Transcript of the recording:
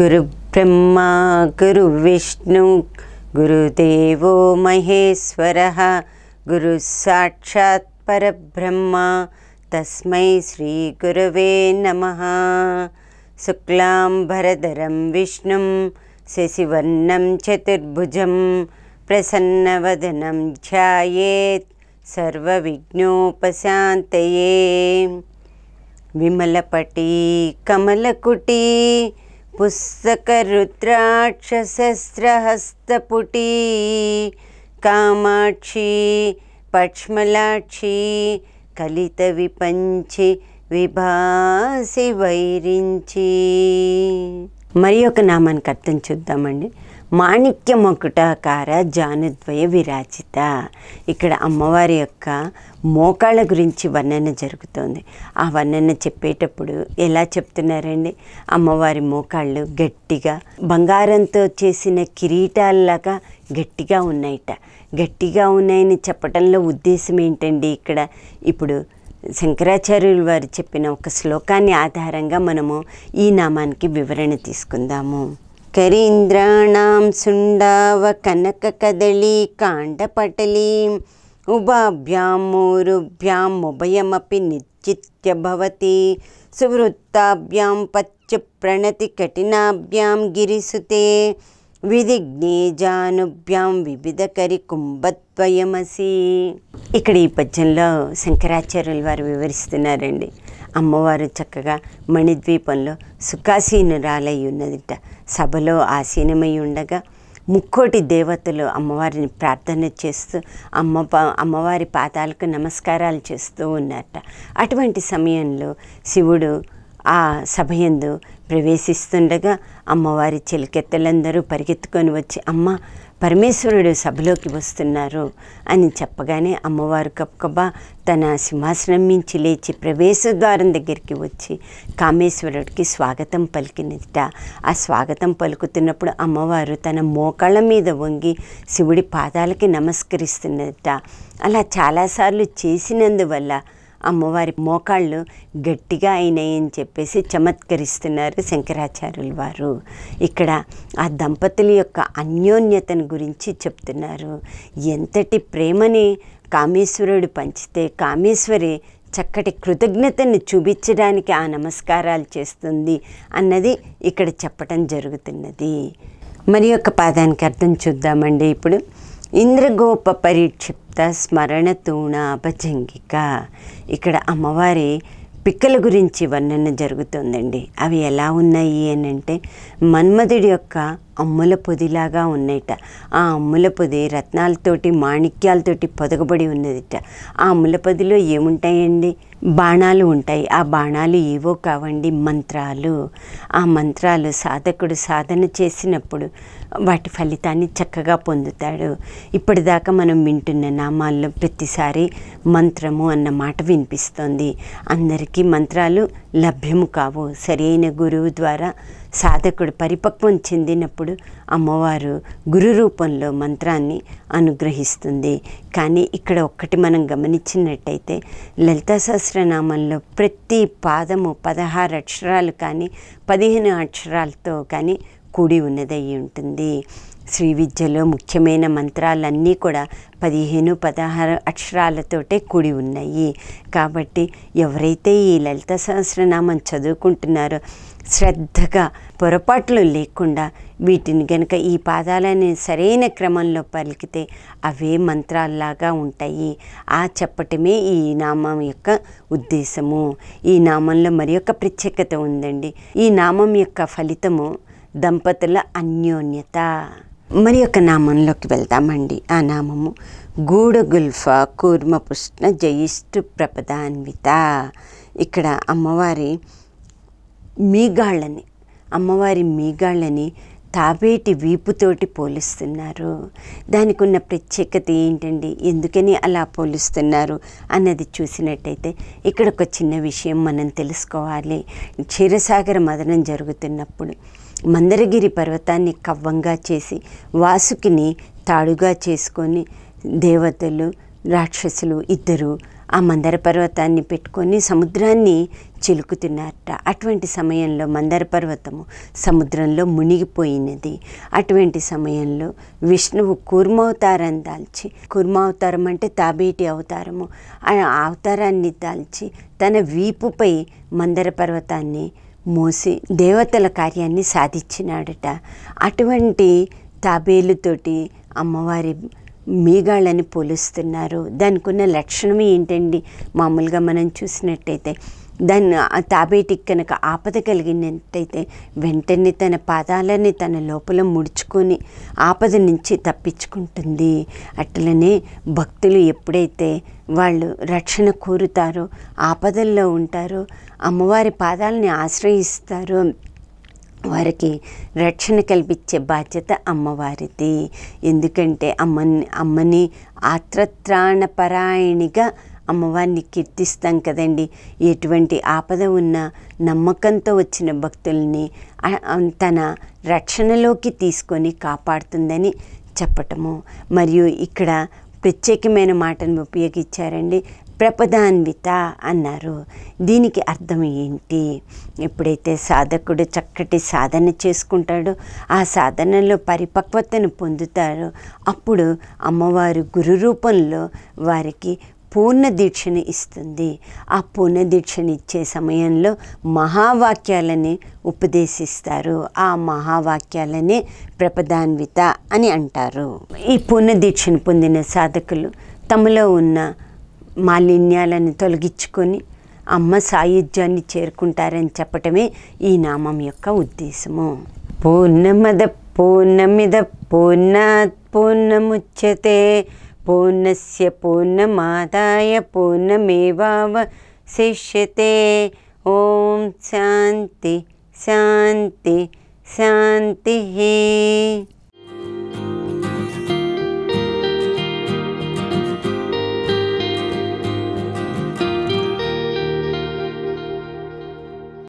गुरुब्रह्मा गुरुविष्णु गुरुदेवो महेश्वरः परब्रह्म तस्मै श्रीगुरवे नमः शुक्लां भरधरं विष्णुं शशिवर्णं चतुर्भुजं प्रसन्नवदनं ध्यायेत् सर्वविघ्नोपशान्तये विमलपटी कमलकुटी పుస్తకరుద్రాక్షసస్రహస్తపుటీ కామాక్షి పక్ష్మలాక్షి కలిత విపంచి విభాసి వైరించి మరి ఒక నామానికి అర్థం చూద్దామండి మాణిక్యమొకటాకార జానుద్వయ విరాజిత ఇక్కడ అమ్మవారి యొక్క మోకాళ్ళ గురించి వర్ణన జరుగుతోంది ఆ వర్ణన చెప్పేటప్పుడు ఎలా చెప్తున్నారండి అమ్మవారి మోకాళ్ళు గట్టిగా బంగారంతో చేసిన కిరీటాల్లాగా గట్టిగా ఉన్నాయట గట్టిగా ఉన్నాయని చెప్పడంలో ఉద్దేశం ఏంటండి ఇక్కడ ఇప్పుడు శంకరాచార్యులు వారు చెప్పిన ఒక శ్లోకాన్ని ఆధారంగా మనము ఈ నామానికి వివరణ తీసుకుందాము కరీంద్రాణాం సుండావ కనక కదళీ కాండపటలీం ఉభాభ్యాం మూరుభ్యాం ఉభయమపి నిశ్చిత్యభవతి సువృత్తాభ్యాం పచ్చ ప్రణతి కఠినాభ్యాం గిరిసుతే విధిజ్ఞేజానుభ్యాం వివిధ కరి కుంభద్వయమసి ఇక్కడ ఈ పద్యంలో శంకరాచార్యులు వారు వివరిస్తున్నారండి అమ్మవారు చక్కగా మణిద్వీపంలో సుఖాసీనురాలై ఉన్నదిట సభలో ఆసీనమై ఉండగా ముక్కోటి దేవతలు అమ్మవారిని ప్రార్థన చేస్తూ అమ్మ అమ్మవారి పాతాలకు నమస్కారాలు చేస్తూ ఉన్నట అటువంటి సమయంలో శివుడు ఆ సభయందు ప్రవేశిస్తుండగా అమ్మవారి చెలికెత్తలందరూ పరిగెత్తుకొని వచ్చి అమ్మ పరమేశ్వరుడు సభలోకి వస్తున్నారు అని చెప్పగానే అమ్మవారు కప్పకబా తన సింహాసనం మించి లేచి ప్రవేశ ద్వారం దగ్గరికి వచ్చి కామేశ్వరుడికి స్వాగతం పలికినట ఆ స్వాగతం పలుకుతున్నప్పుడు అమ్మవారు తన మోకాళ్ళ మీద వంగి శివుడి పాదాలకి నమస్కరిస్తున్నట అలా చాలాసార్లు చేసినందువల్ల అమ్మవారి మోకాళ్ళు గట్టిగా అయినాయని చెప్పేసి చమత్కరిస్తున్నారు శంకరాచార్యులు వారు ఇక్కడ ఆ దంపతుల యొక్క అన్యోన్యతను గురించి చెప్తున్నారు ఎంతటి ప్రేమని కామేశ్వరుడు పంచితే కామేశ్వరి చక్కటి కృతజ్ఞతను చూపించడానికి ఆ నమస్కారాలు చేస్తుంది అన్నది ఇక్కడ చెప్పటం జరుగుతున్నది మరి యొక్క పాదానికి అర్థం చూద్దామండి ఇప్పుడు ఇంద్రగోప పరీక్ష సప్త స్మరణ తూణ అపచంగిక ఇక్కడ అమ్మవారి పిక్కల గురించి వర్ణన జరుగుతుందండి అవి ఎలా ఉన్నాయి అని అంటే మన్మధుడి యొక్క అమ్ముల పొదిలాగా ఉన్నాయిట ఆ అమ్ముల పొది రత్నాలతోటి మాణిక్యాలతోటి పొదగబడి ఉన్నదిట ఆ అమ్ముల పొదిలో ఏముంటాయండి బాణాలు ఉంటాయి ఆ బాణాలు ఏవో కావండి మంత్రాలు ఆ మంత్రాలు సాధకుడు సాధన చేసినప్పుడు వాటి ఫలితాన్ని చక్కగా పొందుతాడు ఇప్పటిదాకా మనం వింటున్న నామాల్లో ప్రతిసారి మంత్రము అన్న మాట వినిపిస్తోంది అందరికీ మంత్రాలు లభ్యము కావు సరైన గురువు ద్వారా సాధకుడు పరిపక్వం చెందినప్పుడు అమ్మవారు గురు రూపంలో మంత్రాన్ని అనుగ్రహిస్తుంది కానీ ఇక్కడ ఒక్కటి మనం గమనించినట్టయితే లలితా సహస్రనామంలో ప్రతి పాదము పదహారు అక్షరాలు కానీ పదిహేను అక్షరాలతో కానీ కూడి ఉన్నదై ఉంటుంది శ్రీ విద్యలో ముఖ్యమైన మంత్రాలన్నీ కూడా పదిహేను పదహారు అక్షరాలతోటే కూడి ఉన్నాయి కాబట్టి ఎవరైతే ఈ లలిత సహస్రనామం చదువుకుంటున్నారో శ్రద్ధగా పొరపాట్లు లేకుండా వీటిని గనక ఈ పాదాలని సరైన క్రమంలో పలికితే అవే మంత్రాల్లాగా ఉంటాయి ఆ చెప్పటమే ఈ నామం యొక్క ఉద్దేశము ఈ నామంలో మరి ఒక ప్రత్యేకత ఉందండి ఈ నామం యొక్క ఫలితము దంపతుల అన్యోన్యత మరి యొక్క నామంలోకి వెళ్దామండి ఆ నామము గూడగుల్ఫ కూర్మ పుష్ణ జయిష్టు ప్రపదాన్విత ఇక్కడ అమ్మవారి మీగాళ్ళని అమ్మవారి మీగాళ్ళని తాబేటి వీపుతోటి పోలుస్తున్నారు దానికి ఉన్న ప్రత్యేకత ఏంటండి ఎందుకని అలా పోలుస్తున్నారు అన్నది చూసినట్టయితే ఇక్కడ ఒక చిన్న విషయం మనం తెలుసుకోవాలి క్షీరసాగర మదనం జరుగుతున్నప్పుడు మందరగిరి పర్వతాన్ని కవ్వంగా చేసి వాసుకిని తాడుగా చేసుకొని దేవతలు రాక్షసులు ఇద్దరు ఆ మందర పర్వతాన్ని పెట్టుకొని సముద్రాన్ని చిలుకుతున్నారట అటువంటి సమయంలో మందర పర్వతము సముద్రంలో మునిగిపోయినది అటువంటి సమయంలో విష్ణువు కూర్మావతారం దాల్చి కూర్మావతారం అంటే తాబేటి అవతారము ఆ అవతారాన్ని దాల్చి తన వీపుపై మందర పర్వతాన్ని మోసి దేవతల కార్యాన్ని సాధించినాడట అటువంటి తాబేలుతోటి అమ్మవారి మీగాళ్ళని పోలుస్తున్నారు దానికి ఉన్న లక్షణం ఏంటండి మామూలుగా మనం చూసినట్టయితే దాన్ని తాబేటికి కనుక ఆపద కలిగినట్టయితే వెంటనే తన పాదాలని తన లోపల ముడుచుకొని ఆపద నుంచి తప్పించుకుంటుంది అట్లనే భక్తులు ఎప్పుడైతే వాళ్ళు రక్షణ కోరుతారో ఆపదల్లో ఉంటారో అమ్మవారి పాదాలని ఆశ్రయిస్తారో వారికి రక్షణ కల్పించే బాధ్యత అమ్మవారిది ఎందుకంటే అమ్మని అమ్మని ఆత్రత్రాణపరాయణిగా అమ్మవారిని కీర్తిస్తాం కదండి ఎటువంటి ఆపద ఉన్నా నమ్మకంతో వచ్చిన భక్తుల్ని తన రక్షణలోకి తీసుకొని కాపాడుతుందని చెప్పటము మరియు ఇక్కడ ప్రత్యేకమైన మాటను ఉపయోగించారండి ప్రపదాన్విత అన్నారు దీనికి అర్థం ఏంటి ఎప్పుడైతే సాధకుడు చక్కటి సాధన చేసుకుంటాడో ఆ సాధనలో పరిపక్వతను పొందుతారో అప్పుడు అమ్మవారు గురు రూపంలో వారికి పూర్ణ దీక్షని ఇస్తుంది ఆ పూర్ణ దీక్షని ఇచ్చే సమయంలో మహావాక్యాలని ఉపదేశిస్తారు ఆ మహావాక్యాలని ప్రపదాన్విత అని అంటారు ఈ పూర్ణ దీక్షను పొందిన సాధకులు తమలో ఉన్న మాలిన్యాలను తొలగించుకొని అమ్మ సాయుధ్యాన్ని చేరుకుంటారని చెప్పటమే ఈ నామం యొక్క ఉద్దేశము పూర్ణమద పూర్ణమిద పూర్ణ పూర్ణముచ్చతే पूर्णस्य पूर्णमादाय पूर्णमेवावशिष्यते ॐ शान्ति शान्ति शान्तिः